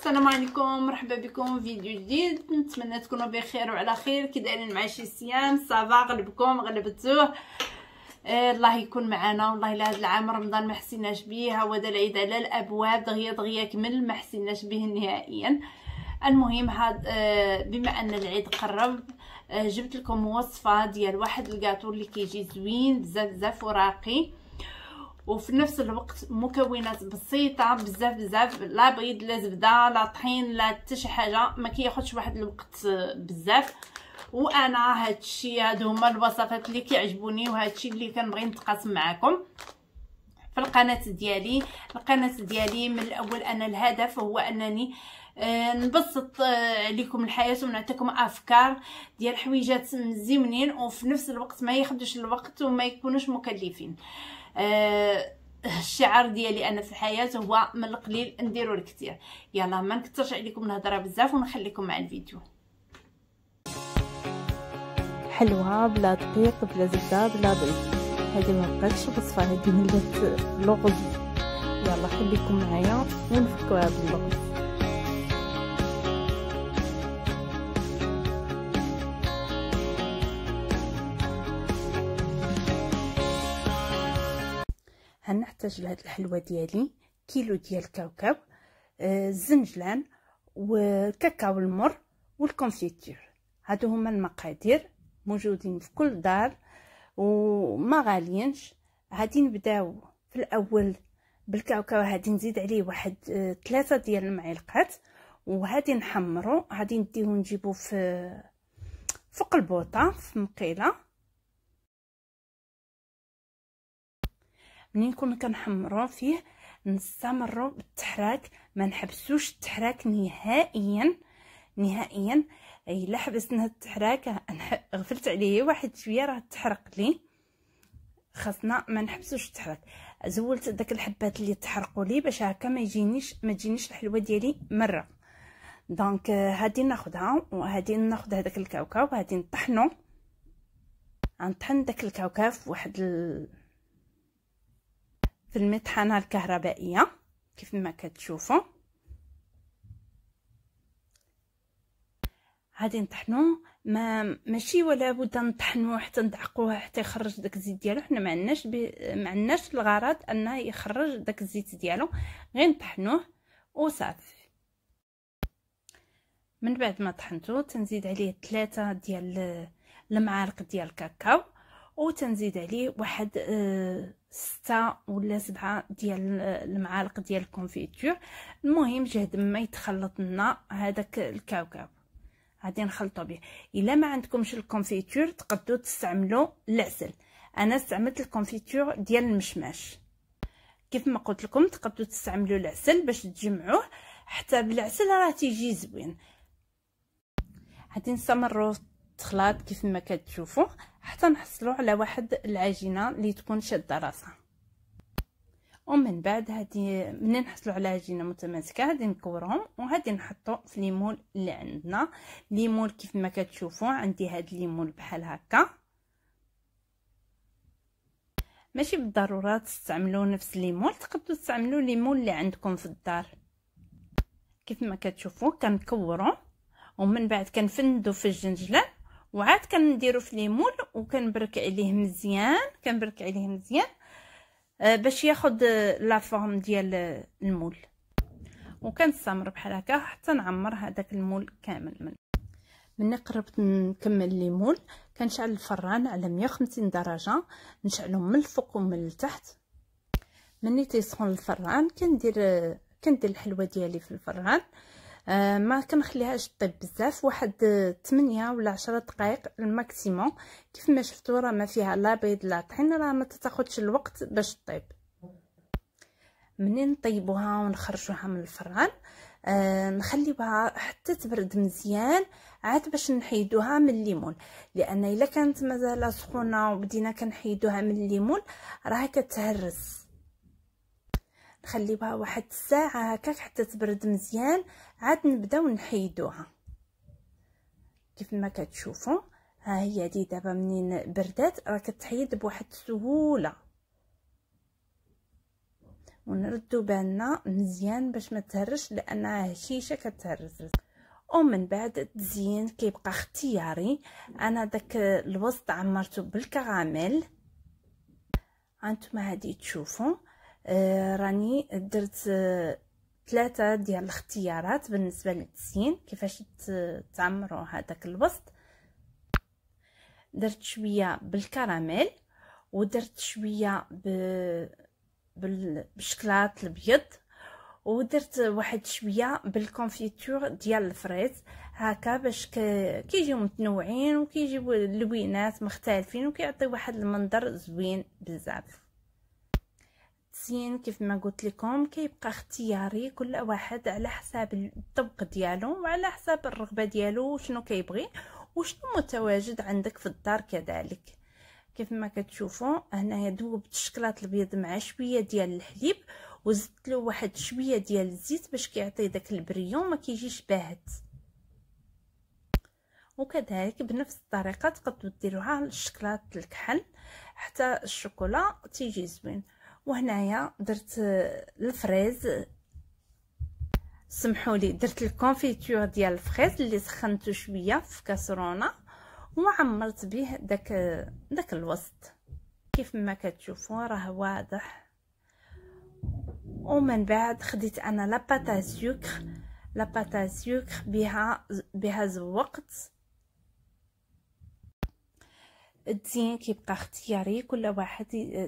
السلام عليكم مرحبا بكم فيديو جديد نتمنى تكونوا بخير وعلى خير كي دايرين معايا شي صيام صافا غلبكم غلبتوه آه، الله يكون معنا والله الا هذا العام رمضان ما حسيناش بيه ها هو العيد على الابواب دغيا دغيا كمل ما حسيناش بيه نهائيا المهم هاد آه، بما ان العيد قرب آه، جبت لكم وصفه ديال واحد الكاطو اللي كيجي زوين بزاف بزاف وراقي وفي نفس الوقت مكونات بسيطه بزاف بزاف لا بيض لا زبده لا طحين لا حتى شي حاجه ما كياخذش واحد الوقت آه، بزاف وانا هادشي هادو هما الوصفات اللي كيعجبوني وهادشي اللي كنبغي نتقاسم معكم في القناه ديالي القناه ديالي من الاول انا الهدف هو انني آه، نبسط آه، عليكم الحياه ونعطيكم افكار ديال حويجات مزيونين وفي نفس الوقت ما ياخذوش الوقت وما يكونوش مكلفين آه، الشعار ديالي انا في الحياه هو من القليل نديرو الكثير يلا ما نكثرش عليكم الهضره بزاف ونخليكم مع الفيديو حلوه بلا دقيق بلا زبده بلا بيض هذه ما بقاتش وصفه هذه ولات لغز يلا خليكم معايا ونفكوها هذا غنحتاج لهاد الحلوه ديالي كيلو ديال الكاوكاو الزنجلان آه، والكاكاو المر والكونفيتير هادو هما المقادير موجودين في كل دار وما غاليينش غادي نبداو في الاول بالكاوكاو غادي نزيد عليه واحد ثلاثة آه، ديال المعلقات وغادي نحمرو غادي نديو نجيبو في آه، فوق البوطه في مقيله منين نكون كنحمرو فيه نستمروا بالتحراك ما نحبسوش التحراك نهائيا نهائيا الا حبسنا التحراك غفلت عليه واحد شويه راه تحرق لي خاصنا ما نحبسوش التحراك زولت داك الحبات اللي تحرقوا لي باش هكا ما يجينيش ما تجينيش الحلوه ديالي مره دونك هادي ناخذها وهادي ناخذ هذاك الكاوكاو وهادي نطحنو غنطحن داك الكاوكاو في واحد في المطحنه الكهربائيه كيف ما كتشوفوا غادي نطحنو ما ماشي ولا بد نطحنوه حتى ندعقوه حتى يخرج داك الزيت ديالو حنا ما عندناش ما عندناش الغرض انه يخرج داك الزيت ديالو غير نطحنوه وصافي من بعد ما طحنته تنزيد عليه ثلاثة ديال المعالق ديال الكاكاو وتنزيد عليه واحد آه، ستة ولا سبعة ديال المعالق ديال الكونفيتور المهم جهد ما يتخلط لنا هذاك الكاوكاو غادي نخلطو به الا ما عندكمش الكونفيتور تقدروا تستعملوا العسل انا استعملت الكونفيتور ديال المشماش كيف ما قلت لكم تقدروا تستعملوا العسل باش تجمعوه حتى بالعسل راه تيجي زوين غادي نستمروا التخلاط كيف ما كتشوفوا حتى نحصلوا على واحد العجينه اللي تكون شاده راسها ومن بعد هادي منين نحصلوا على عجينه متماسكه غادي نكورهم وغادي نحطو في ليمول اللي عندنا ليمون كيف ما كتشوفوا عندي هاد ليمول بحال هكا ماشي بالضروره تستعملوا نفس ليمول تقدروا تستعملوا ليمول اللي عندكم في الدار كيف ما كتشوفوا كنكورو ومن بعد كنفندو في الجنجلان وعاد كنديرو في ليمون وكنبرك عليه مزيان كنبرك عليه مزيان آه، باش ياخد آه، لا فورم ديال آه، المول وكنستمر بحال هكا حتى نعمر هذاك المول كامل من ملي قربت نكمل ليمول كنشعل الفران على 150 درجه نشعلو من الفوق ومن التحت ملي تيسخن الفران كندير كندير الحلوه ديالي في الفران آه، ما كنخليهاش طيب بزاف واحد 8 آه، ولا 10 دقائق الماكسيموم كيف ما شفتوا راه ما فيها لا بيض لا طحين راه ما تاخذش الوقت باش طيب منين نطيبوها ونخرجوها من الفران آه نخليوها حتى تبرد مزيان عاد باش نحيدوها من الليمون لان الا كانت مازال سخونه وبدينا كنحيدوها من الليمون راها كتهرس نخليوها واحد الساعه هكاك حتى تبرد مزيان عاد نبداو نحيدوها كيف ما كتشوفوا ها هي دي دابا منين بردات راه كتحيد بواحد السهوله ونردو بالنا مزيان باش ما تهرش لانها هشيشه كتهرز ومن بعد التزيين كيبقى اختياري انا داك الوسط عمرته بالكراميل هانتوما هادي تشوفوا آه، راني درت ثلاثة آه، ديال الاختيارات بالنسبة للتزيين كيفاش تعمروا هذاك الوسط درت شوية بالكراميل ودرت شوية ب... بالشكلاط الابيض ودرت واحد شويه بالكونفيتور ديال الفريز هكا باش كيجيو متنوعين وكيجيو اللوينات مختلفين وكيعطي واحد المنظر زوين بزاف التحسين كيف ما قلت لكم كيبقى اختياري كل واحد على حساب الطبق ديالو وعلى حساب الرغبه ديالو شنو كيبغي وشنو متواجد عندك في الدار كذلك كيف ما كتشوفوا هنايا ذوبت الشكلاط البيض مع شويه ديال الحليب وزدت له واحد شويه ديال الزيت باش كيعطي داك البريو ما كيجيش باهت وكذلك بنفس الطريقه تقدروا ديروها للشكلاط الكحل حتى الشوكولا تيجي زوين وهنايا درت الفريز سمحوا لي درت الكونفيتور ديال الفريز اللي سخنته شويه في كاسرونه وعمرت به داك داك الوسط كيف ما كتشوفوا راه واضح ومن بعد خديت انا لاباتا سكر لاباتا سكر بها بها زوقت الزين كيبقى اختياري كل واحد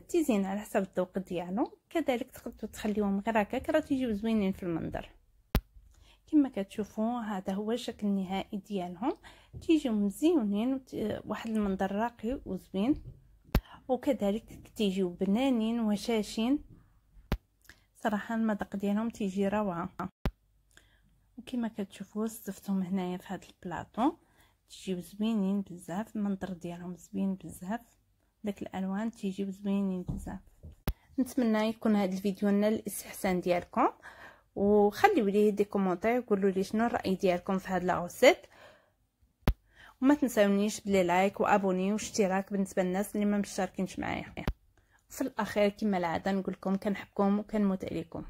تيزين على حسب الذوق ديالو كذلك تقدروا تخليهم غير هكاك راه تيجيو زوينين في المنظر كما كتشوفوا هذا هو الشكل النهائي ديالهم تيجيو مزيونين واحد المنظر راقي وزوين وكذلك تيجيو بنانين وشاشين صراحه المذاق ديالهم تيجي روعه وكما كتشوفوا صفتهم هنايا في هذا البلاطو تيجيو زوينين بزاف المنظر ديالهم زوين بزاف داك الالوان تيجيو زوينين بزاف نتمنى يكون هذا الفيديو نال الاستحسان ديالكم وخليو لي دي كومونتير وقولوا لي شنو الراي ديالكم في هاد لاغوسيت وما تنساونيش بلي لايك وابوني واشتراك بالنسبه للناس اللي ما مشاركينش معايا في الاخير كما العاده نقول لكم كنحبكم وكنموت عليكم